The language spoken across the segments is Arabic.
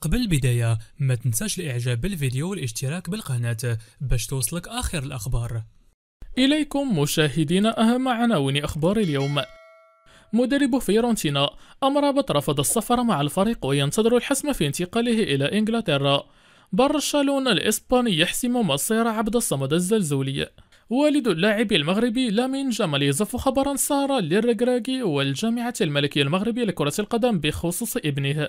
قبل البداية ما تنساش الاعجاب بالفيديو والاشتراك بالقناة باش توصلك اخر الاخبار اليكم مشاهدين اهم عناوين اخبار اليوم مدرب فيرونتينا امرابط رفض السفر مع الفريق وينتظر الحسم في انتقاله الى انجلترا برشلونة الاسباني يحسم مصير عبد الصمد الزلزولي والد اللاعب المغربي لامين جمال يزف خبرا سارا للركراكي والجامعة الملكية المغربية لكرة القدم بخصوص ابنه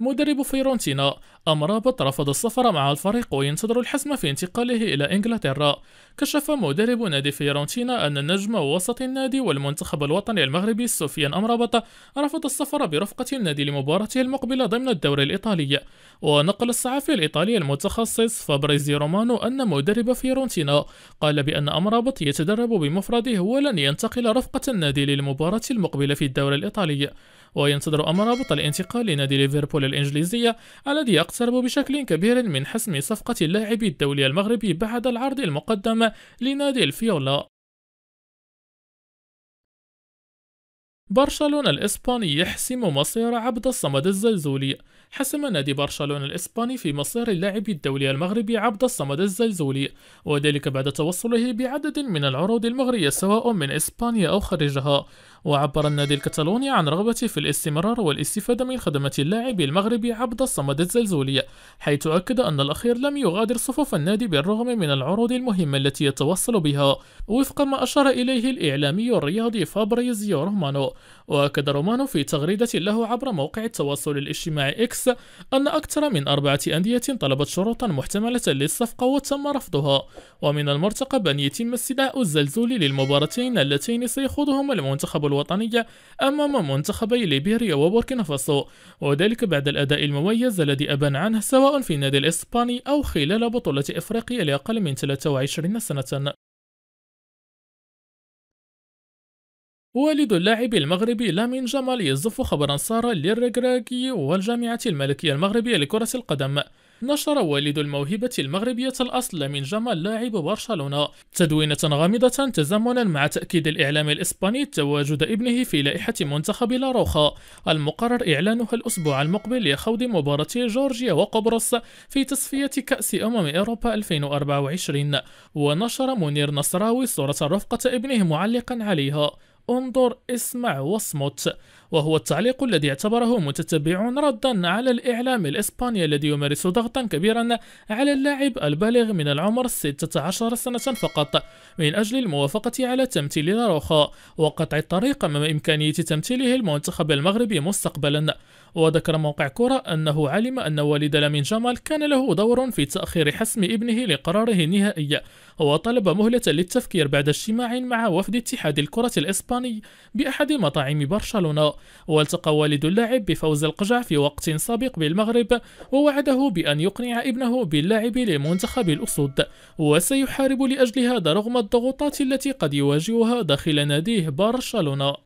مدرب فيرونتينا أمرابط رفض السفر مع الفريق وينتظر الحسم في انتقاله إلى إنجلترا كشف مدرب نادي فيرونتينا أن النجم وسط النادي والمنتخب الوطني المغربي سفيان أمرابط رفض السفر برفقة النادي لمباراته المقبلة ضمن الدوري الإيطالي ونقل الصحفي الإيطالي المتخصص فابريزي رومانو أن مدرب فيرونتينا قال بأن أمرابط يتدرب بمفرده ولن ينتقل رفقة النادي للمباراة المقبلة في الدوري الإيطالي وينتظر أمر رابط الانتقال لنادي ليفربول الإنجليزية الذي يقترب بشكل كبير من حسم صفقة اللاعب الدولي المغربي بعد العرض المقدم لنادي الفيولا برشلونة الإسباني يحسم مصير عبد الصمد الزلزولي حسم نادي برشلونة الإسباني في مصير اللاعب الدولي المغربي عبد الصمد الزلزولي وذلك بعد توصله بعدد من العروض المغرية سواء من إسبانيا أو خارجها وعبر النادي الكتالوني عن رغبته في الاستمرار والاستفادة من خدمة اللاعب المغربي عبد الصمد الزلزولي حيث أكد أن الأخير لم يغادر صفوف النادي بالرغم من العروض المهمة التي يتوصل بها وفق ما أشار إليه الإعلامي الرياضي فابريزيو رومانو وأكد رومانو في تغريدة له عبر موقع التواصل الاجتماعي إكس اكس أن أكثر من أربعة أندية طلبت شروطا محتملة للصفقة وتم رفضها ومن المرتقب أن يتم استدعاء الزلزول للمباراتين اللتين سيخوضهما المنتخب الوطني أمام منتخبي ليبيريا وبوركينا فاسو وذلك بعد الأداء المميز الذي أبان عنه سواء في النادي الإسباني أو خلال بطولة إفريقيا لأقل من 23 سنة والد اللاعب المغربي لامين جمال يزف خبرا سارا للركراكي والجامعة الملكية المغربية لكرة القدم نشر والد الموهبة المغربية الأصل لامين جمال لاعب برشلونة تدوينة غامضة تزامنا مع تأكيد الإعلام الإسباني تواجد ابنه في لائحة منتخب لاروخا المقرر إعلانها الأسبوع المقبل لخوض مباراة جورجيا وقبرص في تصفية كأس أمم أوروبا 2024 ونشر منير نصراوي صورة رفقة ابنه معلقا عليها انظر اسمع واصمت وهو التعليق الذي اعتبره متتبعون ردا على الإعلام الإسباني الذي يمارس ضغطا كبيرا على اللاعب البالغ من العمر 16 سنة فقط من أجل الموافقة على تمثيل لاروخا وقطع الطريق أمام إمكانية تمثيله المنتخب المغربي مستقبلا وذكر موقع كرة أنه علم أن والد لامين جمال كان له دور في تأخير حسم ابنه لقراره النهائي وطلب مهلة للتفكير بعد اجتماع مع وفد اتحاد الكرة الإسباني بأحد مطاعم برشلونة والتقى والد اللاعب بفوز القجع في وقت سابق بالمغرب ووعده بأن يقنع ابنه باللاعب لمنتخب الأسود وسيحارب لأجل هذا رغم الضغوطات التي قد يواجهها داخل ناديه برشلونة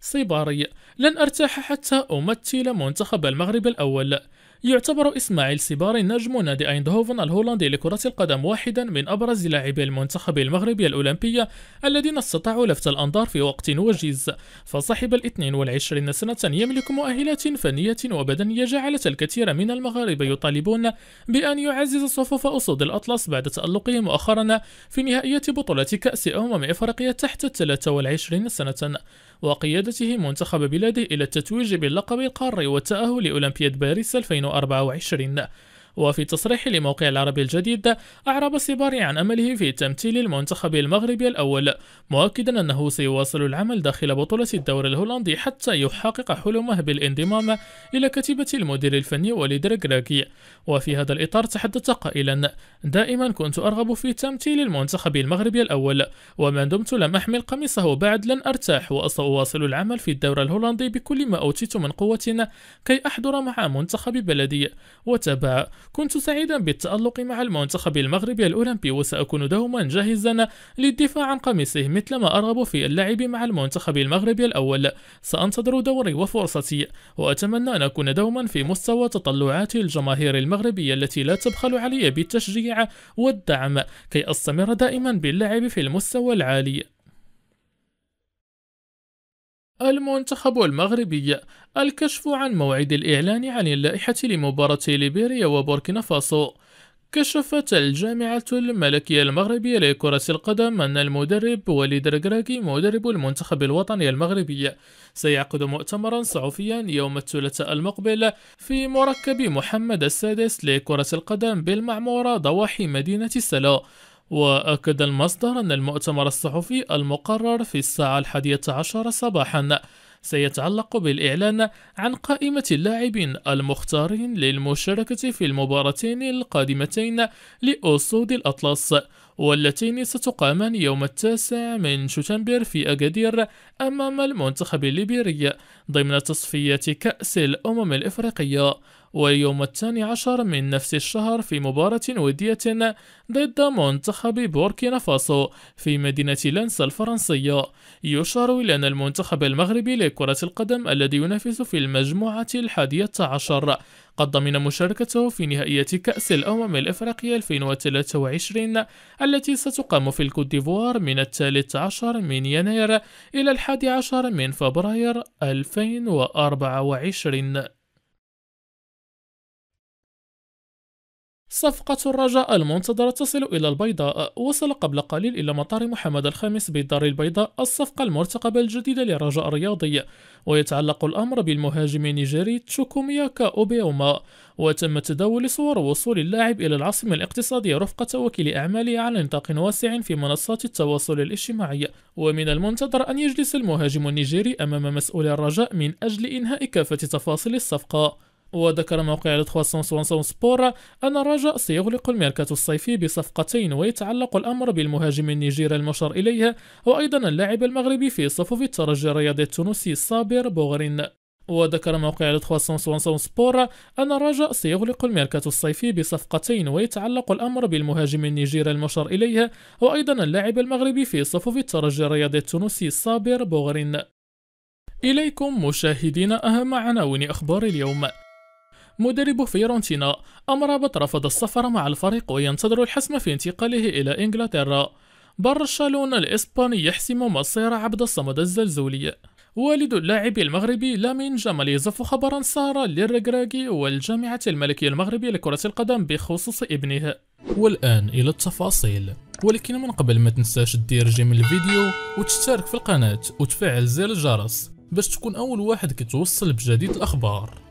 سيباري لن أرتاح حتى أمثل منتخب المغرب الأول يعتبر إسماعيل سيباري نجم نادي أيندهوفن الهولندي لكرة القدم واحدا من أبرز لاعبي المنتخب المغربي الأولمبية الذين استطاعوا لفت الأنظار في وقت وجيز فصاحب ال 22 سنة يملك مؤهلات فنية وبدنية جعلت الكثير من المغاربة يطالبون بأن يعزز صفوف أسود الأطلس بعد تألقه مؤخرا في نهائيات بطولة كأس أمم إفريقيا تحت ال 23 سنة وقيادته منتخب بلاده إلى التتويج باللقب القاري والتأهل لأولمبياد باريس 2024 2024 وفي تصريح لموقع العربي الجديد أعرب سيباري عن أمله في تمثيل المنتخب المغربي الأول مؤكدا أنه سيواصل العمل داخل بطولة الدوري الهولندي حتى يحقق حلمه بالانضمام إلى كتيبة المدير الفني وليد ركراكي وفي هذا الإطار تحدث قائلا دائما كنت أرغب في تمثيل المنتخب المغربي الأول وما دمت لم أحمل قميصه بعد لن أرتاح وسأواصل العمل في الدوري الهولندي بكل ما أوتيت من قوة كي أحضر مع منتخب بلدي وتابع كنت سعيدا بالتألق مع المنتخب المغربي الأولمبي وسأكون دوما جاهزا للدفاع عن قميصه مثلما أرغب في اللعب مع المنتخب المغربي الأول سأنتظر دوري وفرصتي وأتمنى أن أكون دوما في مستوى تطلعات الجماهير المغربية التي لا تبخل علي بالتشجيع والدعم كي أستمر دائما باللعب في المستوى العالي المنتخب المغربي الكشف عن موعد الإعلان عن اللائحة لمباراة ليبيريا وبوركينا فاسو كشفت الجامعة الملكية المغربية لكرة القدم أن المدرب وليد ركراكي مدرب المنتخب الوطني المغربي سيعقد مؤتمرا صحفيا يوم الثلاثاء المقبل في مركب محمد السادس لكرة القدم بالمعمورة ضواحي مدينة السلا وأكد المصدر أن المؤتمر الصحفي المقرر في الساعة الحادية عشر صباحا سيتعلق بالإعلان عن قائمة اللاعبين المختارين للمشاركة في المباراتين القادمتين لأسود الأطلس واللتين ستقامان يوم التاسع من شتنبر في أكادير أمام المنتخب الليبيري ضمن تصفية كأس الأمم الإفريقية واليوم الثاني عشر من نفس الشهر في مباراة ودية ضد منتخب بوركينا فاسو في مدينة لانس الفرنسية يشار إلى أن المنتخب المغربي لكرة القدم الذي ينافس في المجموعة الحادية عشر قد ضمن مشاركته في نهائية كأس الأمم الإفريقية 2023 التي ستقام في الكوت ديفوار من الثالث عشر من يناير إلى الحادي عشر من فبراير 2024 صفقة الرجاء المنتظرة تصل إلى البيضاء وصل قبل قليل إلى مطار محمد الخامس بالدار البيضاء الصفقة المرتقبة الجديدة للرجاء الرياضي ويتعلق الأمر بالمهاجم النيجيري تشوكوميا كاوبيوما وتم تداول صور وصول اللاعب إلى العاصمة الاقتصادية رفقة وكيل أعماله على نطاق واسع في منصات التواصل الاجتماعي ومن المنتظر أن يجلس المهاجم النيجيري أمام مسؤولي الرجاء من أجل إنهاء كافة تفاصيل الصفقة وذكر موقع لتخواسونس وانسون سبور أن الرجاء سيغلق الميركاتو الصيفي بصفقتين ويتعلق الأمر بالمهاجم النيجيري المشار إليه وأيضا اللاعب المغربي في صفوف الترجي الرياضي التونسي صابر بوغرين وذكر موقع لتخواسونسوانسون سبور أن الرجاء سيغلق الميركاتو الصيفي بصفقتين ويتعلق الأمر بالمهاجم النيجيري المشار إليه وأيضا اللاعب المغربي في صفوف الترجي الرياضي التونسي صابر بوغرين إليكم مشاهدين أهم عناوين أخبار اليوم مدرب فيورنتينا أمرابط رفض السفر مع الفريق وينتظر الحسم في انتقاله إلى إنجلترا برشلونة الإسباني يحسم مصير عبد الصمد الزلزولي والد اللاعب المغربي لامين جمال يزف خبرا سارا للركراكي والجامعة الملكية المغربية لكرة القدم بخصوص ابنها والآن إلى التفاصيل ولكن من قبل ما تنساش دير جيم الفيديو وتشترك في القناة وتفعل زر الجرس باش تكون أول واحد كتوصل بجديد الأخبار